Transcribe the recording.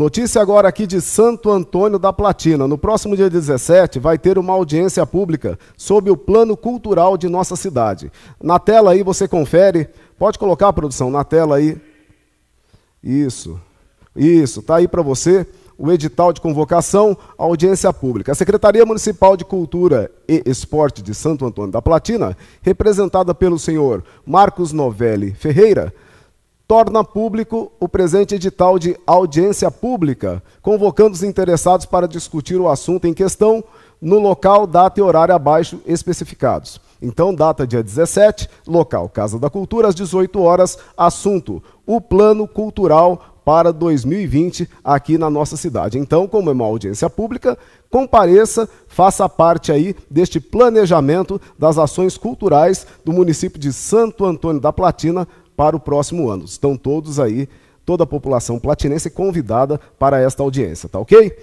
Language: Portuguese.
Notícia agora aqui de Santo Antônio da Platina. No próximo dia 17 vai ter uma audiência pública sobre o plano cultural de nossa cidade. Na tela aí você confere. Pode colocar, a produção, na tela aí. Isso. Isso, tá aí para você o edital de convocação à audiência pública. A Secretaria Municipal de Cultura e Esporte de Santo Antônio da Platina, representada pelo senhor Marcos Novelli Ferreira, torna público o presente edital de audiência pública, convocando os interessados para discutir o assunto em questão no local, data e horário abaixo especificados. Então, data dia 17, local Casa da Cultura, às 18 horas, assunto: o plano cultural para 2020 aqui na nossa cidade. Então, como é uma audiência pública, compareça, faça parte aí deste planejamento das ações culturais do município de Santo Antônio da Platina para o próximo ano. Estão todos aí, toda a população platinense convidada para esta audiência, tá ok?